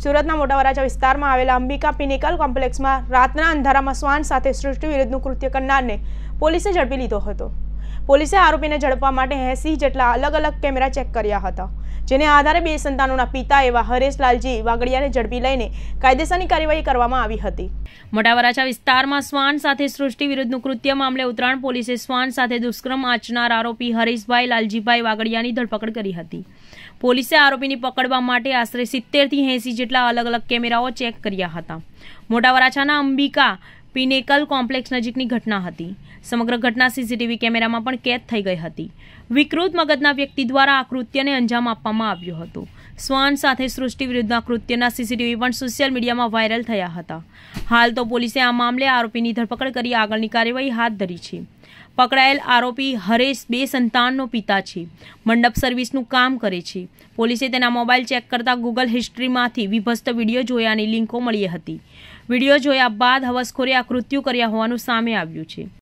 સુરતના મોટા વરાછા વિસ્તારમાં આવેલા અંબિકા પિનિકલ કોમ્પ્લેક્સમાં રાતના અંધારામાં શ્વાન સાથે સૃષ્ટિ વિરુદ્ધનું કૃત્ય કરનારને પોલીસે ઝડપી લીધો હતો પોલીસે આરોપીને ઝડપવા માટે એસી જેટલા અલગ અલગ કેમેરા ચેક કર્યા હતા જેને આધારે બે સંતાનોના પિતા એવા હરેશલાલજી વાગડિયાને ઝડપી લઈને કાયદેસરની કાર્યવાહી કરવામાં આવી હતી મોટા વરાછા વિસ્તારમાં શ્વાન સાથે સૃષ્ટિ વિરુદ્ધનું કૃત્ય મામલે ઉત્તરાયણ પોલીસે શ્વાન સાથે દુષ્કર્મ આચનાર આરોપી હરેશભાઈ લાલજીભાઈ વાગડિયાની ધરપકડ કરી હતી પોલીસે આરોપીની પકડવા માટે આશરે સિત્તેરથી એંસી જેટલા અલગ અલગ કેમેરાઓ ચેક કર્યા હતા મોટા વરાછાના અંબિકા પિનેકલ કોમ્પ્લેક્સ નજીકની ઘટના હતી સમગ્ર ઘટના સીસીટીવી કેમેરામાં પણ કેદ થઈ ગઈ હતી વિકૃત મગજના વ્યક્તિ દ્વારા આ કૃત્યને અંજામ આપવામાં આવ્યો હતો શ્વાન સાથે સૃષ્ટિ વિરુદ્ધના કૃત્યના સીસીટીવી પણ સોશિયલ મીડિયામાં વાયરલ થયા હતા હાલ તો પોલીસે આ મામલે આરોપીની ધરપકડ કરી આગળની કાર્યવાહી હાથ ધરી છે પકડાયેલ આરોપી હરેશ બે સંતાનનો પિતા છે મંડપ સર્વિસનું કામ કરે છે પોલીસે તેના મોબાઈલ ચેક કરતા ગૂગલ હિસ્ટ્રીમાંથી વિભસ્ત વિડીયો જોયાની લિંકો મળી હતી વિડીયો જોયા બાદ હવસખોરે આ કૃત્યુ કર્યા હોવાનું સામે આવ્યું છે